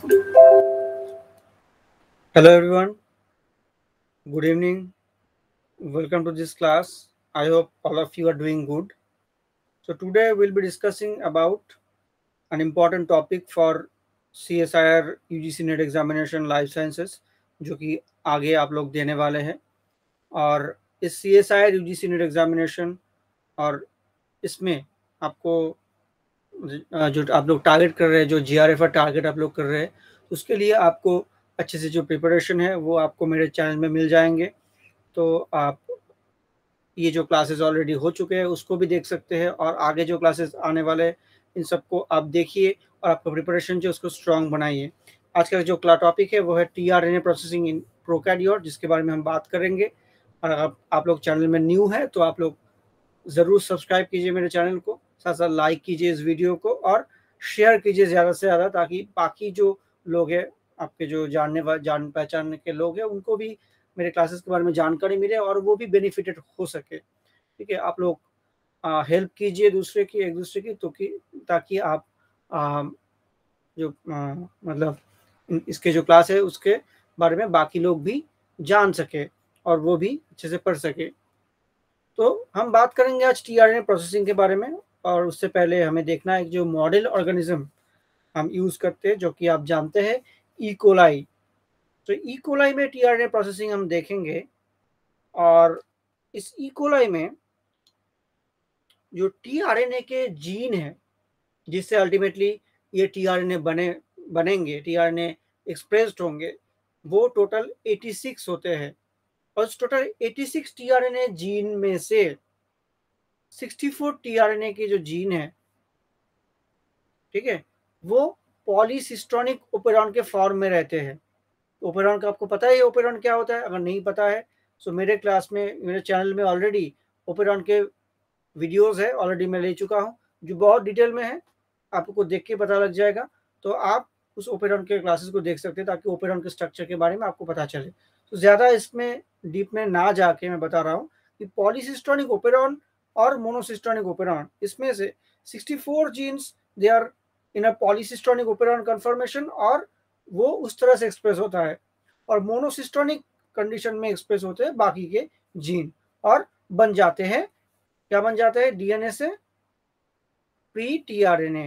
Hello everyone. Good evening. Welcome to this class. I hope all of you are doing good. So today we'll be discussing about an important topic for CSIR UGC NET examination life sciences जो कि आगे आप लोग देने वाले हैं और इस C S I R U G C NET examination और इसमें आपको जो आप लोग टारगेट कर रहे हैं जो जी आर एफ टारगेट आप लोग कर रहे हैं उसके लिए आपको अच्छे से जो प्रिपरेशन है वो आपको मेरे चैनल में मिल जाएंगे तो आप ये जो क्लासेस ऑलरेडी हो चुके हैं उसको भी देख सकते हैं और आगे जो क्लासेस आने वाले हैं इन सबको आप देखिए और आपका प्रिपरेशन जो उसको स्ट्रांग बनाइए आज का जो क्ला टॉपिक है वो है T R N A processing in prokaryotes जिसके बारे में हम बात करेंगे और अगर आप लोग चैनल में न्यू है तो आप लोग ज़रूर सब्सक्राइब कीजिए मेरे चैनल को साथ साथ लाइक कीजिए इस वीडियो को और शेयर कीजिए ज़्यादा से ज़्यादा ताकि बाकी जो लोग हैं आपके जो जानने जान पहचान के लोग हैं उनको भी मेरे क्लासेस के बारे में जानकारी मिले और वो भी बेनिफिटेड हो सके ठीक है आप लोग हेल्प कीजिए दूसरे की एक दूसरे की तो कि ताकि आप आ, जो आ, मतलब इसके जो क्लास है उसके बारे में बाकी लोग भी जान सके और वो भी अच्छे से पढ़ सके तो हम बात करेंगे आज टी प्रोसेसिंग के बारे में और उससे पहले हमें देखना है जो मॉडल ऑर्गेनिज्म हम यूज़ करते हैं जो कि आप जानते हैं ईकोलाई e. तो ईकोलाई e. में टीआरएनए प्रोसेसिंग हम देखेंगे और इस ईकोलाई e. में जो टीआरएनए के जीन है जिससे अल्टीमेटली ये टीआरएनए बने बनेंगे टीआरएनए एक्सप्रेस्ड होंगे वो टोटल 86 होते हैं और उस टोटल 86 टीआरएनए जीन में से 64 टीआरएनए के जो जीन है ठीक है वो पॉलीसिस्ट्रॉनिक ओपेरॉन के फॉर्म में रहते हैं ओपेरॉन का आपको पता है ओपेरॉन क्या होता है अगर नहीं पता है सो तो मेरे क्लास में मेरे चैनल में ऑलरेडी ओपेरॉन के वीडियोस है ऑलरेडी मैं ले चुका हूँ जो बहुत डिटेल में है आपको देख के पता लग जाएगा तो आप उस ओपेरॉन के क्लासेस को देख सकते हैं ताकि ओपेरॉन के स्ट्रक्चर के बारे में आपको पता चले तो ज़्यादा इसमें डीप में ना जाके मैं बता रहा हूँ कि पॉलीसिस्ट्रॉनिक ओपेरॉन और मोनोसिस्टोनिक ओपेरॉन इसमें से 64 genes they are in a polycistronic operon conformation और वो उस तरह से एक्सप्रेस होता है और मोनोसिस्टोनिक कंडीशन में एक्सप्रेस होते हैं बाकी के जीन और बन जाते हैं क्या बन जाता है डीएनए से pre T R N A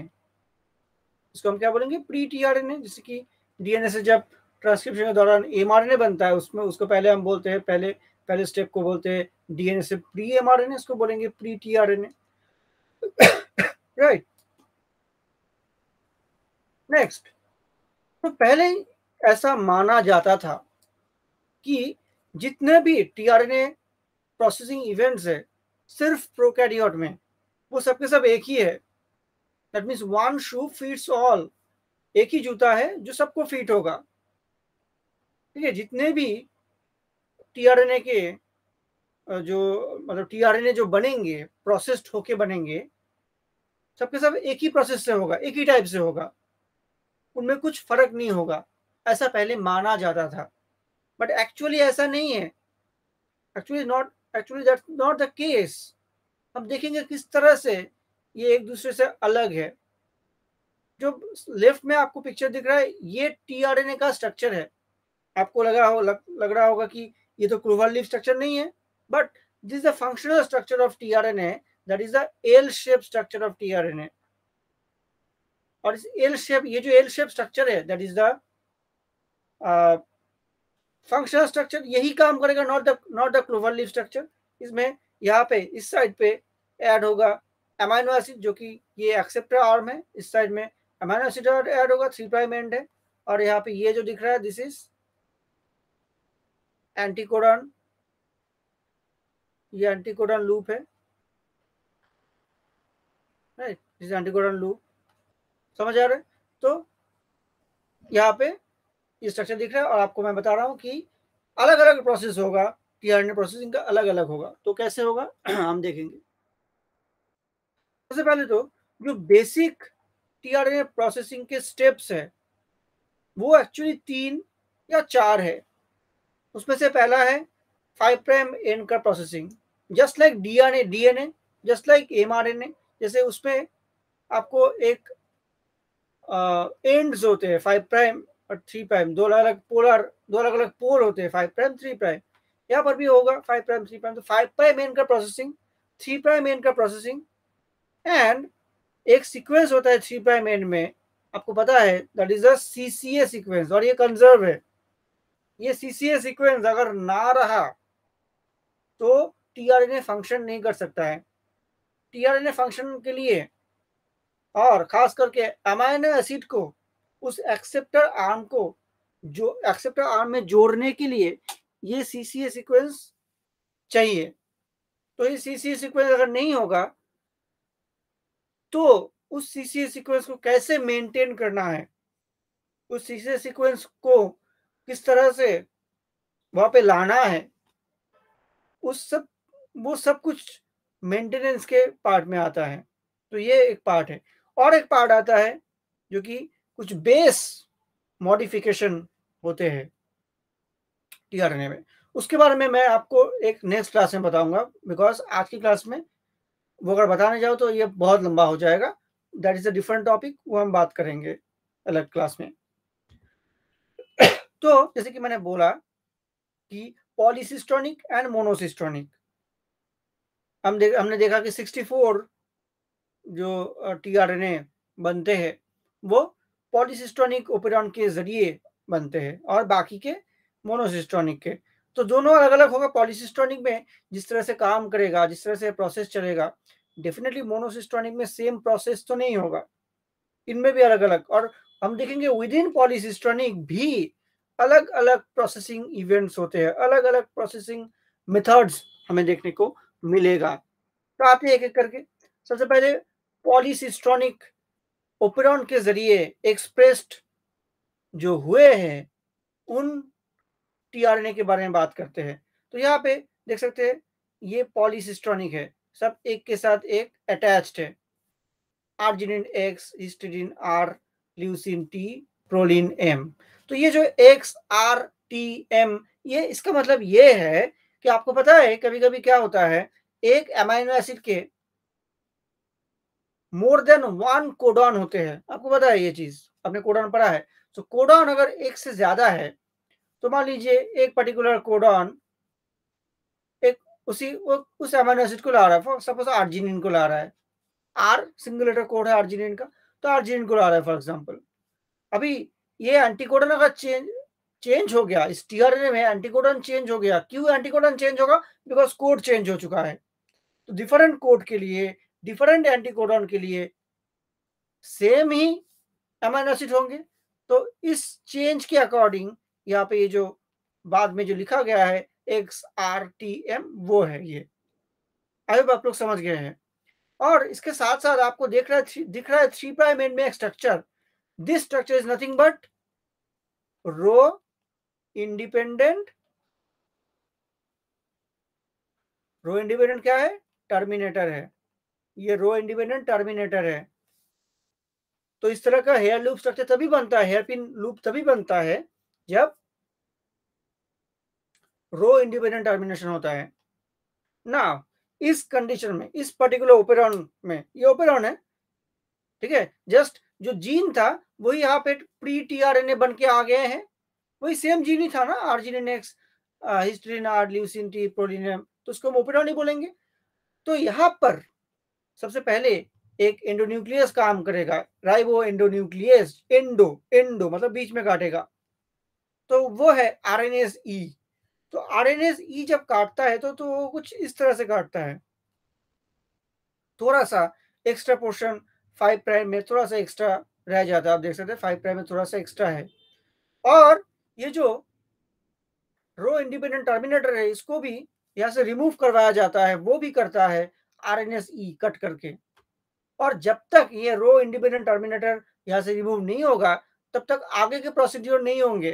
इसको हम क्या बोलेंगे pre T R N A जैसे कि डीएनए से जब ट्रांसक्रिप्शन के दौरान एम आर एन ए बनता है उसमें उसको पहले हम बोलते हैं पहले पहले स्टेप को बोलते हैं डीएनए से प्री एम आर एन इसको बोलेंगे pre T R N A right next तो पहले ऐसा माना जाता था कि जितने भी टीआरएनए प्रोसेसिंग इवेंट्स है सिर्फ प्रोकैरियोट में वो सबके सब एक ही है that means one shoe fits all एक ही जूता है जो सबको फिट होगा ठीक है जितने भी टीआरएनए के जो मतलब टीआरएनए जो बनेंगे प्रोसेस्ड होके बनेंगे सबके सब एक ही प्रोसेस से होगा एक ही टाइप से होगा उनमें कुछ फर्क नहीं होगा ऐसा पहले माना जाता था बट एक्चुअली ऐसा नहीं है actually not actually that not the case हम देखेंगे किस तरह से ये एक दूसरे से अलग है जो लेफ्ट में आपको पिक्चर दिख रहा है ये टीआरएनए का स्ट्रक्चर है आपको लगा हो लग, लग रहा होगा कि ये तो क्रूवल लीफ स्ट्रक्चर नहीं है But this is the functional structure of tRNA, that is the L-shaped structure of tRNA. और इस एल शेप ये जो एल शेप स्ट्रक्चर है that is the functional structure यही काम करेगा not the not the clover leaf structure इसमें यहाँ पे इस साइड पे ऐड होगा एमाइनो एसिड जो कि ये एक्सेप्टर आर्म है इस साइड में एमाइनो एसिड ऐड होगा थ्री प्राइम एंड है और यहाँ पे ये जो दिख रहा है दिस इज एंटीकोडन ये एंटीकोडन लूप है राइट एंटीकोडन लूप समझ आ रहा है तो यहाँ पे ये स्ट्रक्चर दिख रहा है और आपको मैं बता रहा हूँ कि अलग अलग प्रोसेस होगा टीआरएनए प्रोसेसिंग का अलग अलग होगा तो कैसे होगा हम देखेंगे सबसे पहले तो जो बेसिक टीआरएनए प्रोसेसिंग के स्टेप्स है वो एक्चुअली तीन या चार है उसमें से पहला है फाइव प्राइम एंड का processing just like an DNA just like mRNA जैसे उसमें आपको एक एंड्स होते हैं फाइव प्राइम और थ्री प्राइम दो अलग अलग पोलर दो अलग अलग पोल होते हैं फाइव प्राइम थ्री प्राइम यहाँ पर भी होगा फाइव प्राइम थ्री प्राइम तो फाइव प्राइम एन का प्रोसेसिंग थ्री प्राइम एन का प्रोसेसिंग एंड एक सीक्वेंस होता है थ्री प्राइम एन में आपको पता है that is C C A sequence और ये कंजर्व है ये सी सी ए सीक्वेंस अगर ना रहा तो टीआरएनए फंक्शन नहीं कर सकता है टीआरएनए फंक्शन के लिए और खास करके अमाइनो एसिड को उस एक्सेप्टर आर्म को जो एक्सेप्टर आर्म में जोड़ने के लिए ये सी सी ए सिक्वेंस चाहिए तो ये सी सी ए सिक्वेंस अगर नहीं होगा तो उस सी सी ए सिक्वेंस को कैसे मेंटेन करना है उस सी सी ए सिक्वेंस को किस तरह से वहां पे लाना है उस सब वो सब कुछ मेंटेनेंस के पार्ट में आता है तो ये एक पार्ट है और एक पार्ट आता है जो कि कुछ बेस मॉडिफिकेशन होते हैं टीआरएनए में उसके बारे में मैं आपको एक नेक्स्ट क्लास में बताऊंगा बिकॉज आज की क्लास में वो अगर बताने जाओ तो ये बहुत लंबा हो जाएगा that is a different topic वो हम बात करेंगे अलग क्लास में तो जैसे कि मैंने बोला कि पॉलीसिस्टोनिक एंड मोनोसिस्टोनिक हम देख हमने देखा कि 64 जो टीआरएनए बनते हैं वो पॉलीसिस्टोनिक ओपेरॉन के जरिए बनते हैं और बाकी के मोनोसिस्टोनिक के तो दोनों अलग अलग होगा पॉलीसिस्टोनिक में जिस तरह से काम करेगा जिस तरह से प्रोसेस चलेगा डेफिनेटली मोनोसिस्टोनिक में सेम प्रोसेस तो नहीं होगा इनमें भी अलग अलग और हम देखेंगे विद इन पॉलीसिस्टोनिक भी अलग अलग प्रोसेसिंग इवेंट्स होते हैं अलग अलग प्रोसेसिंग मेथड्स हमें देखने को मिलेगा तो आते एक एक करके सबसे पहले पॉलिसिस्ट्रॉनिक ओपेरॉन के जरिए एक्सप्रेस्ड जो हुए हैं उन टीआरएनए के बारे में बात करते हैं तो यहाँ पे देख सकते हैं ये पॉलिसिस्ट्रॉनिक है सब एक के साथ एक अटैच्ड है arginine X histidine R leucine T proline M तो ये जो एक्स आर टी एम ये इसका मतलब ये है कि आपको पता है कभी कभी क्या होता है एक एमाइनो एसिड के मोर देन वन कोडॉन होते हैं आपको पता है ये चीज आपने कोडॉन पढ़ा है तो कोडॉन अगर एक से ज्यादा है तो मान लीजिए एक पर्टिकुलर कोडॉन एक उसी उस एमाइनो एसिड को ला रहा है सपोज आर्जिनिन को ला रहा है आर सिंगल लेटर कोड है आर्जिनिन का तो आर्जिनिन को ला रहा है फॉर एग्जाम्पल तो अभी ये एंटीकोडन अगर चेंज चेंज हो गया इस टीआरएनए में एंटीकोडन चेंज हो गया क्यों एंटीकोडन चेंज होगा बिकॉज कोड चेंज हो चुका है तो डिफरेंट कोड के लिए डिफरेंट एंटीकोडन के लिए सेम ही एसिड होंगे तो इस चेंज के अकॉर्डिंग यहाँ पे ये जो बाद में जो लिखा गया है एक्स आर टी एम वो है ये आई आप लोग समझ गए हैं और इसके साथ साथ आपको देख रहा है दिख रहा है थ्री प्राइम एंड में structure this structure is nothing but rho independent rho independent क्या है टर्मिनेटर है ये रो इंडिपेंडेंट टर्मिनेटर है तो इस तरह का हेयर लूप स्ट्रक्चर तभी बनता है हेयर पिन लूप तभी बनता है जब रो इंडिपेंडेंट टर्मिनेशन होता है ना इस कंडीशन में इस पर्टिकुलर ओपेरॉन में ये ओपेरॉन है ठीक है जस्ट जो जीन था वही यहां पे प्री टीआरएनए बन के आ गए हैं वही सेम जीन ही था ना arginine histidine R leucine T proline M तो उसको हम ओपेडॉन ही बोलेंगे तो यहाँ पर सबसे पहले एक एंडोन्यूक्लियस काम करेगा राइबो एंडोन्यूक्लियस एंडो एंडो मतलब बीच में काटेगा तो वो है आर एन एस ई तो आर एन एस ई जब काटता है तो तो वो कुछ इस तरह से काटता है थोड़ा सा एक्स्ट्रा पोर्शन फाइव प्राइम में थोड़ा सा एक्स्ट्रा रह जाता है आप देख सकते हैं फाइव प्राइम में थोड़ा सा एक्स्ट्रा है और ये जो रो इंडिपेंडेंट टर्मिनेटर है इसको भी यहां से रिमूव करवाया जाता है वो भी करता है R N S E cut करके और जब तक ये रो इंडिपेंडेंट टर्मिनेटर यहां से रिमूव नहीं होगा तब तक आगे के प्रोसीड्योर नहीं होंगे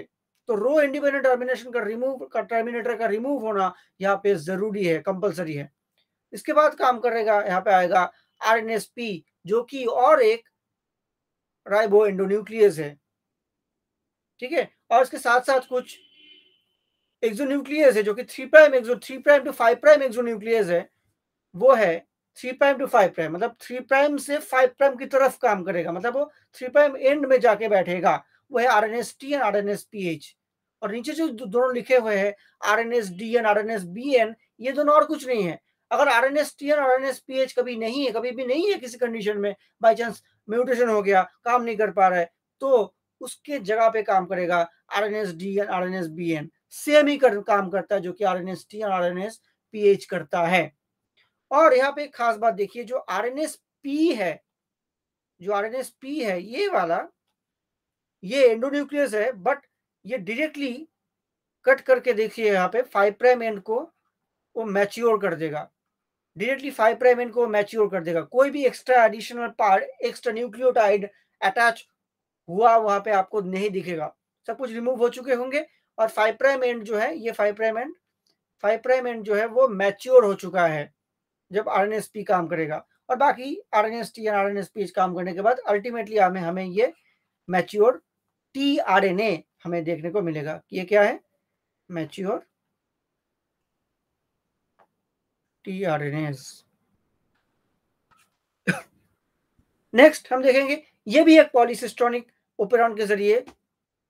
तो रो इंडिपेंडेंट टर्मिनेशन का रिमूव का टर्मिनेटर का रिमूव होना यहाँ पे जरूरी है कंपलसरी है इसके बाद काम करेगा यहाँ पे आएगा आर जो कि और एक राइबो एंडोन्यूक्लियस है ठीक है और इसके साथ साथ कुछ न्यूक्लियस है जो कि three prime exo three prime to five prime nuclease है वो है three prime to five prime मतलब थ्री प्राइम से फाइव प्राइम की तरफ काम करेगा मतलब वो थ्री प्राइम एंड में जाके बैठेगा वो है R N S T N R N S P H और नीचे जो दोनों लिखे हुए हैं R N S D and R N S B N ये दोनों और कुछ नहीं है अगर R N S T N R N S P H कभी नहीं है कभी भी नहीं है किसी कंडीशन में बाई चांस म्यूटेशन हो गया काम नहीं कर पा रहा है तो उसके जगह पे काम करेगा R N S D and R N S B N same ही कर, काम करता है जो कि R N S T R N S P H करता है और यहाँ पे एक खास बात देखिए जो आर एन एस पी है जो आर एन एस पी है ये वाला ये एंडोन्यूक्लियस है बट ये डिरेक्टली कट करके देखिए यहाँ पे फाइव प्राइम एंड को वो मैच्योर कर देगा डायरेक्टली फाइव प्राइम एंड को मैच्योर कर देगा कोई भी extra additional part extra nucleotide attach हुआ वहां पे आपको नहीं दिखेगा सब कुछ रिमूव हो चुके होंगे और फाइव प्राइम एंड जो है ये five prime end five prime end जो है वो मैच्योर हो चुका है जब आर काम करेगा और बाकी R N S T and R N S P काम करने के बाद अल्टीमेटली हमें हमें ये mature T R N A हमें देखने को मिलेगा ये क्या है mature T R N S next हम देखेंगे ये भी एक पॉलिसिस्टोनिक ओपेरॉन के जरिए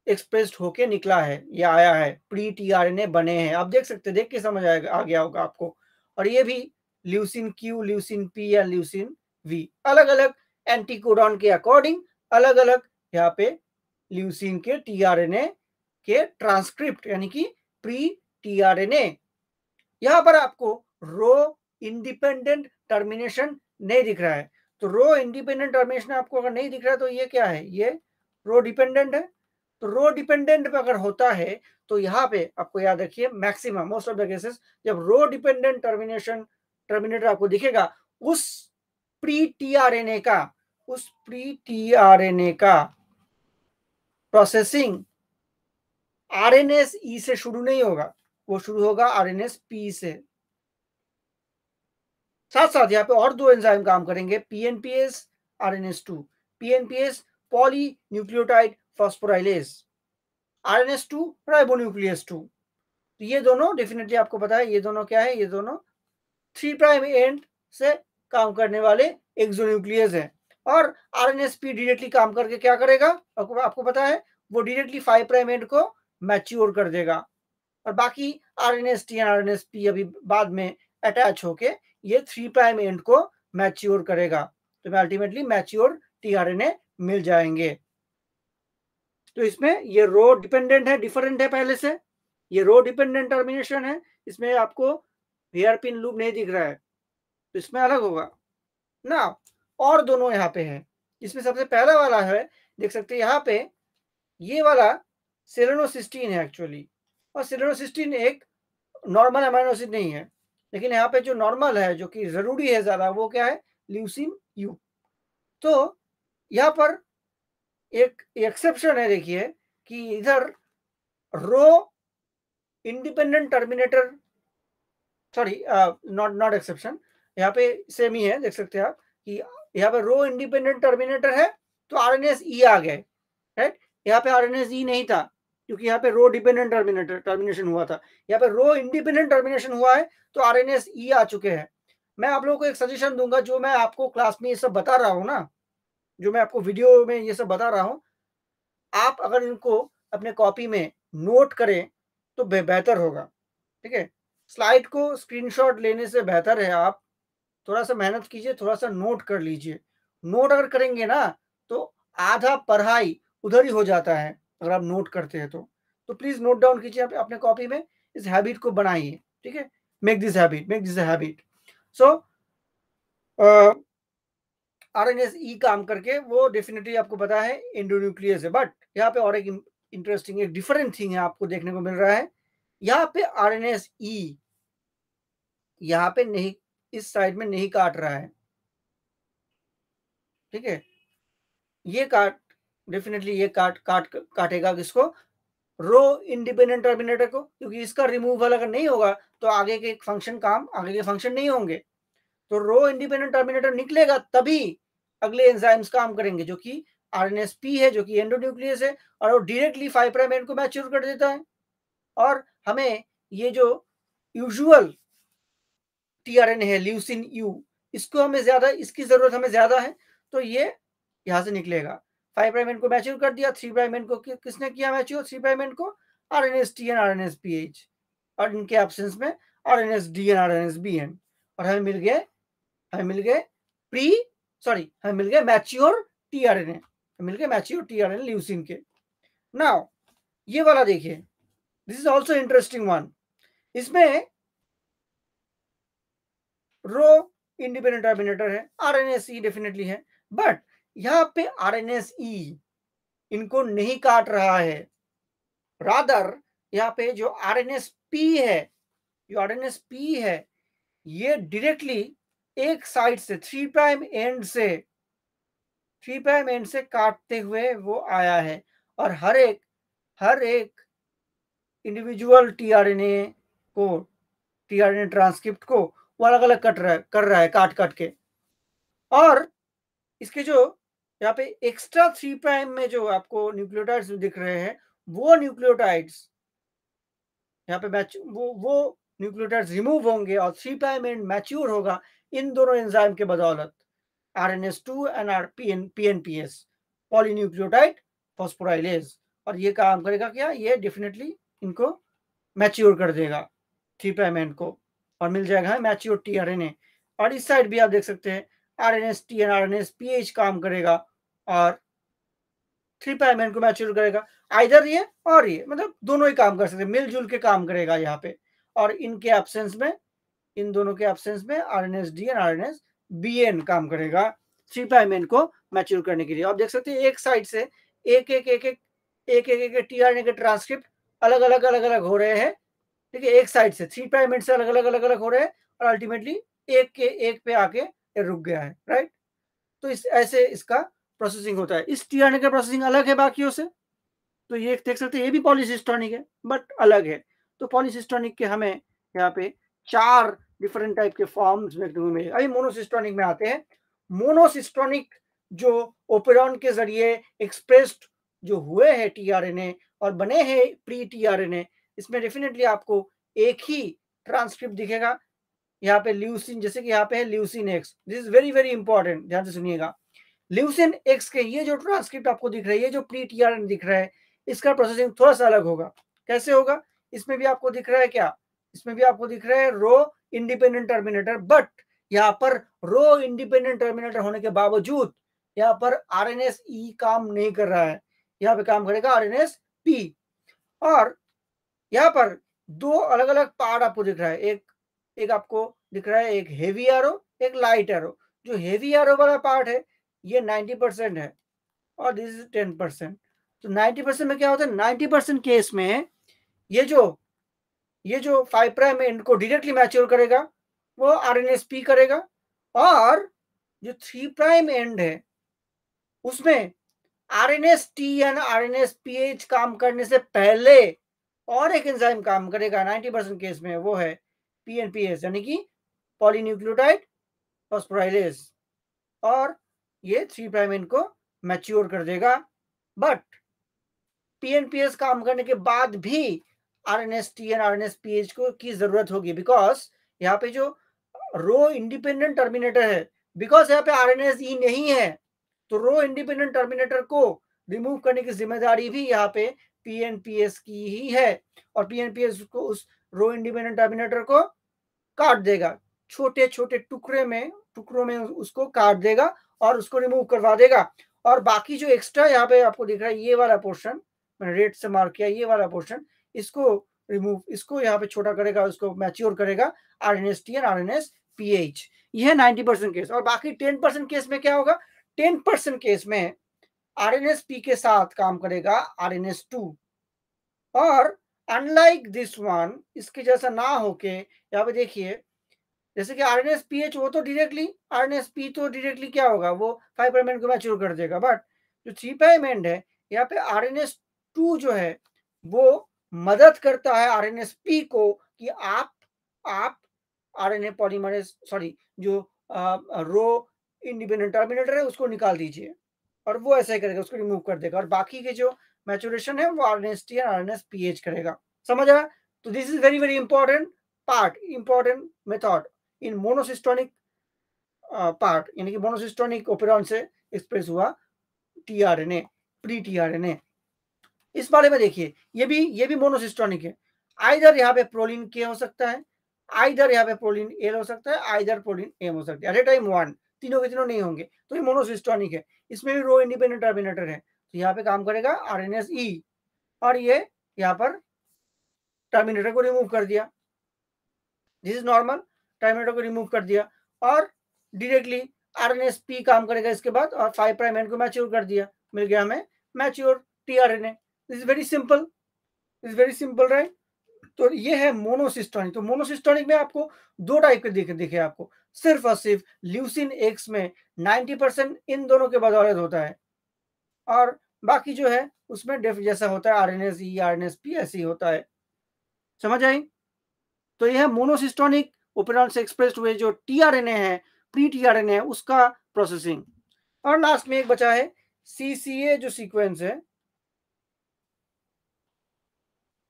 एक्सप्रेस्ड होके निकला है या आया है pre T R N A बने हैं आप देख सकते देख के समझ आएगा आ गया होगा आपको और ये भी ल्यूसिन क्यू ल्यूसिन पी या ल्यूसिन वी अलग अलग एंटीकोडॉन के अकॉर्डिंग अलग अलग यहाँ पे ल्यूसिन के टीआरएनए के ट्रांसक्रिप्ट यानी कि pre T R N A यहाँ पर आपको रो इंडिपेंडेंट टर्मिनेशन नहीं दिख रहा है तो रो इंडिपेंडेंट टर्मिनेशन आपको अगर नहीं दिख रहा है तो ये क्या है ये रो डिपेंडेंट है तो रो डिपेंडेंट पे अगर होता है तो यहाँ पे आपको याद रखिए maximum most of the cases जब रो डिपेंडेंट टर्मिनेशन टर्मिनेटर आपको दिखेगा उस प्री टीआरएनए का उस प्री टीआरएनए का प्रोसेसिंग आरएनएस ई से शुरू नहीं होगा वो शुरू होगा आरएनएस पी से साथ साथ यहाँ पे और दो एंजाइम काम करेंगे PNPase RNase two PNPase polynucleotide phosphorylase R N S two ribonuclease two तो ये दोनों डेफिनेटली आपको पता है ये दोनों क्या है ये दोनों थ्री प्राइम एंड से काम करने वाले एक्सोन्यूक्लियस है और R N S P directly काम करके क्या करेगा आपको आपको पता है वो डायरेक्टली फाइव प्राइम एंड को मैच्योर कर देगा और बाकी R R N S T and S P अभी बाद में अटैच होके ये थ्री प्राइम एंड को मैच्योर करेगा तो मैं ultimately mature T R N A मिल जाएंगे तो इसमें ये रो डिपेंडेंट है डिफरेंट है पहले से ये रो डिपेंडेंट टर्मिनेशन है इसमें आपको हेयर पिन लूप नहीं दिख रहा है तो इसमें अलग होगा ना और दोनों यहाँ पे है इसमें सबसे पहला वाला है देख सकते हैं यहाँ पे ये वाला सिलेनोसिस्टीन है एक्चुअली और सिलेनोसिस्टीन एक नॉर्मल अमाइनोसिड नहीं है लेकिन यहाँ पे जो नॉर्मल है जो कि जरूरी है ज्यादा वो क्या है ल्यूसिन यू तो यहाँ पर एक एक्सेप्शन है देखिए कि इधर rho independent terminator sorry not not exception यहाँ पे सेम ही है देख सकते हैं आप कि यहाँ पे रो इंडिपेंडेंट टर्मिनेटर है तो आर एन एस ई आ गए राइट यहाँ पे आर एन एस ई नहीं था क्योंकि यहाँ पे रो डिपेंडेंट टर्मिनेटर टर्मिनेशन हुआ था यहाँ पे रो इंडिपेंडेंट टर्मिनेशन हुआ है तो आर एन एस ई आ चुके हैं मैं आप लोगों को एक सजेशन दूंगा जो मैं आपको क्लास में ये सब बता रहा हूँ ना जो मैं आपको वीडियो में ये सब बता रहा हूँ आप अगर इनको अपने कॉपी में नोट करें तो बेहतर होगा ठीक है स्लाइड को स्क्रीनशॉट लेने से बेहतर है आप थोड़ा सा मेहनत कीजिए थोड़ा सा नोट कर लीजिए नोट अगर करेंगे ना तो आधा पढ़ाई उधर ही हो जाता है अगर आप नोट करते हैं तो तो प्लीज नोट डाउन कीजिए आप अपने कॉपी में इस हैबिट को बनाइए ठीक है make this habit make this habit so S E e काम करके वो डेफिनेटली आपको पता है इंडोन्यूक्लियस है बट यहाँ पे और एक इंटरेस्टिंग एक डिफरेंट थिंग है आपको देखने को मिल रहा है यहाँ पे आर एन एस ई यहाँ पे नहीं इस साइड में नहीं काट रहा है ठीक है ये काट डेफिनेटली ये काट काट काटेगा किसको रो इंडिपेंडेंट टर्मिनेटर को क्योंकि इसका रिमूवल अगर नहीं होगा तो आगे के फंक्शन काम आगे के फंक्शन नहीं होंगे तो रो इंडिपेंडेंट टर्मिनेटर निकलेगा तभी अगले एंजाइम्स काम करेंगे जो कि आरएनएसपी है जो कि एंडोन्यूक्लियस है और वो डायरेक्टली फाइव प्राइम एंड को मैच्योर कर देता है और हमें ये जो यूजुअल टीआरएन है ल्यूसिन यू इसको हमें ज्यादा इसकी जरूरत हमें ज्यादा है तो ये यहाँ से निकलेगा फाइव प्राइम एंड को मैच्योर कर दिया थ्री प्राइम एंड को कि, किसने किया मैच्योर थ्री प्राइम एंड को R N S T N R N S P H और इनके एब्सेंस में R N S D and R N S B N और हमें मिल गए हमें मिल गए प्री सॉरी हमें मिल गए मैच्योर टीआरएनए मिल गए मैच्योर टीआरएनए ल्यूसिन के नाउ ये वाला देखिए this is also interesting one इसमें रो इंडिपेंडेंट टर्मिनेटर है आरएनएसई डेफिनेटली है बट यहां पे आरएनएसई इनको नहीं काट रहा है रादर यहां पे जो आरएनएसपी है जो आरएनएसपी है ये डायरेक्टली एक साइड से थ्री प्राइम एंड से थ्री प्राइम एंड से काटते हुए वो आया है और हर एक हर एक इंडिविजुअल टीआरएनए को टीआरएनए ट्रांसक्रिप्ट को वो अलग अलग कट रहा है कर रहा है काट काट के और इसके जो यहाँ पे एक्स्ट्रा थ्री प्राइम में जो आपको न्यूक्लियोटाइड्स दिख रहे हैं वो न्यूक्लियोटाइड्स यहाँ पे मैच वो वो न्यूक्लियोटाइड्स रिमूव होंगे और थ्री प्राइम एंड मैच्योर होगा इन दोनों एंजाइम के बदौलत R N S two and R P N P N P S polynucleotide phosphorylase और ये काम करेगा क्या ये डेफिनेटली इनको मैच्योर कर देगा थ्री प्राइम को और मिल जाएगा mature T R N A और इस साइड भी आप देख सकते हैं R N S T N R N S P H काम करेगा और थ्री प्राइम को मैच्योर करेगा आइधर ये और ये मतलब दोनों ही काम कर सकते हैं मिलजुल के काम करेगा यहाँ पे और इनके एब्सेंस में इन दोनों के एबसेंस में R N S D and R N S B N काम करेगा थ्री प्राइम एन को मैच्योर करने के लिए आप देख सकते हैं एक साइड से एक एक एक एक एक एक एक टी आर एन ए के ट्रांसक्रिप्ट अलग अलग अलग अलग हो रहे हैं ठीक है एक साइड से थ्री प्राइम एन से अलग अलग अलग अलग हो रहे हैं और अल्टीमेटली एक के एक पे आके रुक गया है राइट तो इस ऐसे इसका प्रोसेसिंग होता है इस टी आर एन ए का प्रोसेसिंग अलग है बाकियों से तो ये देख सकते हैं ये भी पॉलिसिस्टॉनिक है बट अलग है तो पॉलिसिस्टॉनिक के हमें यहाँ पे चार डिफरेंट टाइप के फॉर्म्स मैक्सिमम में अभी मोनोसिस्टोनिक में आते हैं मोनोसिस्टोनिक जो ओपेरॉन के जरिए एक्सप्रेस्ड जो हुए हैं टीआरएनए और बने हैं प्री टीआरएनए इसमें डेफिनेटली आपको एक ही ट्रांसक्रिप्ट दिखेगा यहाँ पे ल्यूसिन जैसे कि यहाँ पे है leucine X this is very very important ध्यान से सुनिएगा ल्यूसिन एक्स के ये जो ट्रांसक्रिप्ट आपको दिख रही है जो प्री टीआरएन दिख रहा है इसका प्रोसेसिंग थोड़ा सा अलग होगा कैसे होगा इसमें भी आपको दिख रहा है क्या इसमें भी आपको दिख रहा है रो इंडिपेंडेंट टर्मिनेटर बट यहाँ पर रो इंडिपेंडेंट टर्मिनेटर होने के बावजूद यहाँ पर आर एन एस ई काम नहीं कर रहा है यहाँ पे काम करेगा आर एन एस पी और यहाँ पर दो अलग अलग पार्ट आपको दिख रहा है एक एक आपको दिख रहा है एक हेवी एरो एक लाइट एरो जो हेवी एरो वाला पार्ट है ये 90 परसेंट है और दिस इज 10 परसेंट तो 90 परसेंट में क्या होता है 90 परसेंट केस में ये जो ये जो फाइव प्राइम एंड को डिरेक्टली मैच्योर करेगा वो आर एन एस पी करेगा और जो थ्री प्राइम एंड है उसमें R N S T and R N S P H काम करने से पहले और एक एंजाइम काम करेगा नाइन्टी परसेंट केस में वो है पी एन पी एस यानी कि पॉलीन्यूक्लियोटाइड फॉस्फोराइलेज और ये थ्री प्राइम एंड को मैच्योर कर देगा but P P N S काम करने के बाद भी R N S T N R N S P H को की जरूरत होगी बिकॉज यहाँ पे जो रो इंडिपेंडेंट टर्मिनेटर है बिकॉज यहाँ पे आर एन एस ई नहीं है तो रो इंडिपेंडेंट टर्मिनेटर को रिमूव करने की जिम्मेदारी भी यहाँ पे पी एन पी एस की ही है और पी एन पी एस को उस रो इंडिपेंडेंट टर्मिनेटर को काट देगा छोटे छोटे टुकड़े में टुकड़ों में उसको काट देगा और उसको रिमूव करवा देगा और बाकी जो एक्स्ट्रा यहाँ पे आपको दिख रहा है ये वाला पोर्शन मैंने रेड से मार्क किया ये वाला पोर्शन इसको रिमूव इसको यहाँ पे छोटा करेगा उसको मैच्योर करेगा R N S T N R N S P H यह नाइनटी परसेंट केस और बाकी टेन परसेंट केस में क्या होगा टेन परसेंट केस में आर एन एस पी के साथ काम करेगा आर एन एस टू और अनलाइक दिस वन इसके जैसा ना होके यहाँ पे देखिए जैसे कि R N S P H वो तो directly R N S P तो डिरेक्टली क्या होगा वो फाइव प्राइमेंट को मैच्योर कर देगा बट जो थ्री प्राइमेंट है यहाँ पे आर एन एस टू जो है वो मदद करता है आरएनएसपी को कि आप आप आरएनए पॉलीमरेज सॉरी जो आ, रो इंडिपेंडेंट टर्मिनेटर है उसको निकाल दीजिए और वो ऐसा ही करेगा उसको रिमूव कर देगा और बाकी के जो मैचुरेशन है वो RNS T and RNS PH करेगा समझ आया तो this is very very important part important method in monocistronic part यानी कि मोनोसिस्टोनिक ओपेरॉन से एक्सप्रेस हुआ टीआरएनए प्री टीआरएनए इस वाले में देखिए ये भी ये भी मोनोसिस्टोनिक है आइधर यहाँ पे प्रोलिन के हो सकता है आइधर यहाँ पे प्रोलिन एल हो सकता है आइधर प्रोलिन एम हो सकता है एट ए टाइम वन तीनों के तीनों नहीं होंगे तो ये मोनोसिस्टोनिक है इसमें भी रो इंडिपेंडेंट टर्मिनेटर है तो यहाँ पे काम करेगा आर एन एस ई और ये यहाँ पर टर्मिनेटर को रिमूव कर दिया दिस इज नॉर्मल टर्मिनेटर को रिमूव कर दिया और directly R N S P काम करेगा इसके बाद और फाइव प्राइम एंड को मैच्योर कर दिया मिल गया हमें mature T R N A this is very simple this is very simple right तो ये है मोनोसिस्टोनिक तो मोनोसिस्टोनिक में आपको दो टाइप के दिखे दिखे आपको सिर्फ और सिर्फ ल्यूसिन एक्स में 90 परसेंट इन दोनों के बदौलत होता है और बाकी जो है उसमें डेफ जैसा होता है R N S E R N S P ऐसे ही होता है समझ आई तो यह है मोनोसिस्टोनिक ओपेरॉन से एक्सप्रेस हुए जो टी आर एन ए है pre T R N A उसका प्रोसेसिंग और लास्ट में एक बचा है सी सी ए जो सीक्वेंस है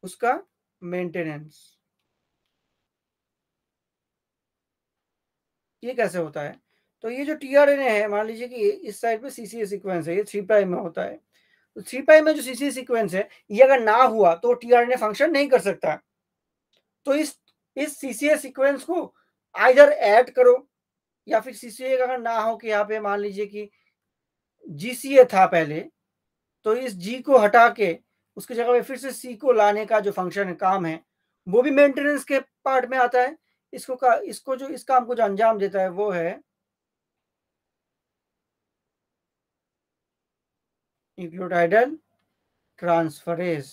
उसका मेंटेनेंस ये कैसे होता है तो ये जो टी आर एन ए है मान लीजिए कि इस साइड पे सीसीए सीक्वेंस है ये थ्री प्राइम में होता है तो थ्री प्राइम में जो सीसीए सीक्वेंस है ये अगर ना हुआ तो T R N A function नहीं कर सकता तो इस इस सीसीए सीक्वेंस को आइधर ऐड करो या फिर सीसीए अगर ना हो कि यहाँ पे मान लीजिए कि जीसीए था पहले तो इस जी को हटा के उसकी जगह पे फिर से सी को लाने का जो फंक्शन है काम है वो भी मेंटेनेंस के पार्ट में आता है इसको का इसको जो इस काम को जो अंजाम देता है वो है न्यूक्लियोटाइडल ट्रांसफरेज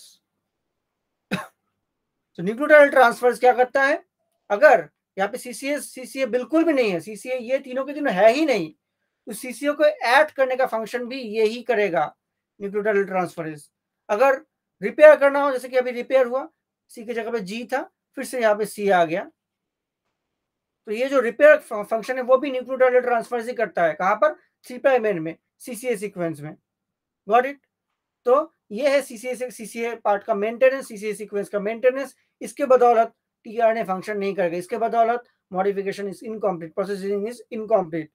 तो न्यूक्लियोटाइडल ट्रांसफरेज क्या करता है अगर यहाँ पे सीसीए सीसीए बिल्कुल भी नहीं है सीसीए ये तीनों के तीनों है ही नहीं तो सीसीए को ऐड करने का फंक्शन भी यही करेगा न्यूक्लियोटाइडल ट्रांसफरेज अगर रिपेयर करना हो जैसे कि अभी रिपेयर हुआ सी की जगह पे जी था फिर से यहाँ पे सी आ गया तो ये जो रिपेयर फंक्शन है वो भी न्यूक्लियोटाइड ट्रांसफर से करता है कहां पर थ्री प्राइमेन में सीसीए सीक्वेंस में गॉट इट तो ये है सीसीए सीसीए पार्ट का मेंटेनेंस सीसीए सीक्वेंस का मेंटेनेंस इसके बदौलत टीआरएनए फंक्शन नहीं करेगा इसके बदौलत modification is incomplete processing is incomplete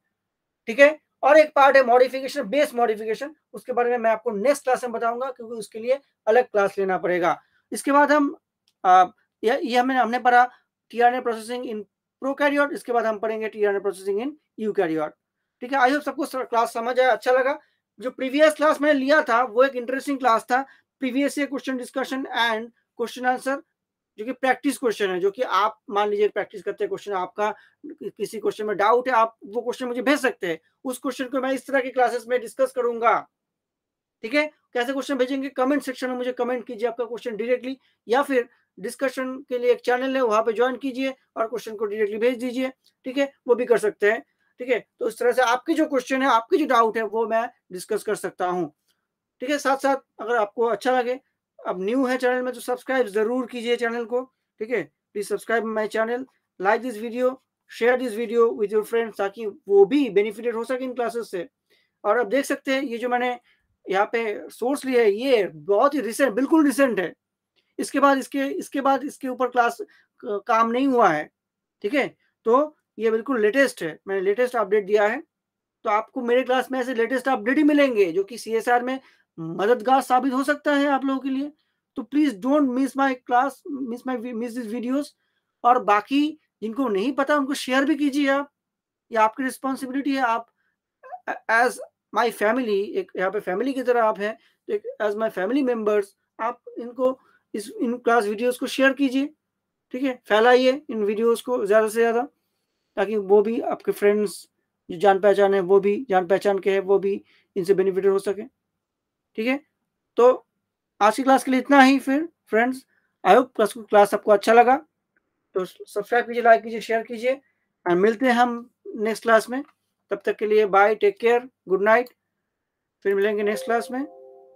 ठीक है और एक पार्ट है मॉडिफिकेशन बेस मॉडिफिकेशन उसके बारे में मैं आपको नेक्स्ट क्लास में बताऊंगा क्योंकि उसके लिए अलग क्लास लेना पड़ेगा इसके बाद हम ये हमने हमने पढ़ा टीआरएनए प्रोसेसिंग इन प्रोकैरियोट इसके बाद हम पढ़ेंगे टीआरएनए प्रोसेसिंग इन यूकैरियोट ठीक है आई होप सबको क्लास समझ आया अच्छा लगा जो प्रीवियस क्लास मैंने लिया था वो एक इंटरेस्टिंग क्लास था previous year question discussion and question answer जो कि प्रैक्टिस क्वेश्चन है जो कि आप मान लीजिए प्रैक्टिस करते हैं क्वेश्चन आपका किसी क्वेश्चन में डाउट है आप वो क्वेश्चन मुझे भेज सकते हैं उस क्वेश्चन को मैं इस तरह की क्लासेस में डिस्कस करूंगा ठीक है कैसे क्वेश्चन भेजेंगे कमेंट सेक्शन में मुझे कमेंट कीजिए आपका क्वेश्चन डायरेक्टली या फिर डिस्कशन के लिए एक चैनल है वहां पर ज्वाइन कीजिए और क्वेश्चन को डायरेक्टली भेज दीजिए ठीक है वो भी कर सकते हैं ठीक है तो इस तरह से आपके जो क्वेश्चन है आपके जो डाउट है वो मैं डिस्कस कर सकता हूँ ठीक है साथ साथ अगर आपको अच्छा लगे अब न्यू है चैनल में तो सब्सक्राइब जरूर कीजिए चैनल को ठीक है please subscribe my channel like this video share this video with your friends ताकि वो भी बेनिफिटेड हो सके इन क्लासेस से और अब देख सकते हैं ये जो मैंने यहाँ पे सोर्स लिया है ये बहुत ही रिसेंट बिल्कुल रिसेंट है इसके बाद इसके इसके बाद इसके ऊपर क्लास काम नहीं हुआ है ठीक है तो ये बिल्कुल लेटेस्ट है मैंने लेटेस्ट अपडेट दिया है तो आपको मेरे क्लास में ऐसे लेटेस्ट अपडेट ही मिलेंगे जो कि सी में मददगार साबित हो सकता है आप लोगों के लिए तो please don't miss my class miss my miss this videos और बाकी जिनको नहीं पता उनको शेयर भी कीजिए आप ये आपकी रिस्पॉन्सिबिलिटी है आप एज माई फैमिली एक यहाँ पे फैमिली की तरह आप हैं तो एक एज माई फैमिली मेम्बर्स आप इनको इस इन क्लास वीडियोस को शेयर कीजिए ठीक है फैलाइए इन वीडियोस को ज़्यादा से ज़्यादा ताकि वो भी आपके फ्रेंड्स जो जान पहचान है वो भी जान पहचान के है वो भी इनसे बेनिफिटेड हो सके ठीक है तो आज की क्लास के लिए इतना ही फिर फ्रेंड्स आई होप क्लास आपको अच्छा लगा तो सब्सक्राइब कीजिए लाइक कीजिए शेयर कीजिए एंड मिलते हैं हम नेक्स्ट क्लास में तब तक के लिए bye take care good night फिर मिलेंगे नेक्स्ट क्लास में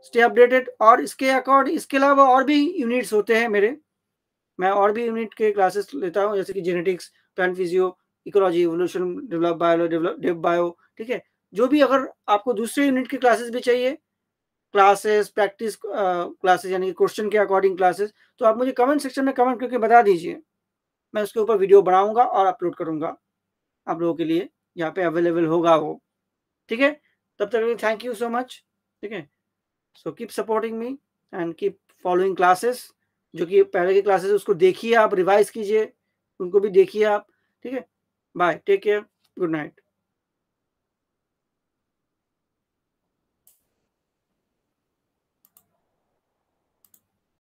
स्टे अपडेटेड और इसके अकॉर्डिंग इसके अलावा और भी यूनिट्स होते हैं मेरे मैं और भी यूनिट के क्लासेस लेता हूँ जैसे कि genetics plant physio ecology evolution develop bio develop dev bio ठीक है जो भी अगर आपको दूसरे यूनिट की क्लासेस भी चाहिए क्लासेस प्रैक्टिस क्लासेस यानी कि क्वेश्चन के अकॉर्डिंग क्लासेस तो आप मुझे कमेंट सेक्शन में कमेंट करके बता दीजिए मैं उसके ऊपर वीडियो बनाऊंगा और अपलोड करूंगा आप लोगों के लिए यहाँ पे अवेलेबल होगा वो ठीक है तब तक थैंक यू सो मच ठीक है so keep supporting me and keep following classes जो कि पहले की क्लासेस उसको देखिए आप रिवाइज कीजिए उनको भी देखिए आप ठीक है bye take care good night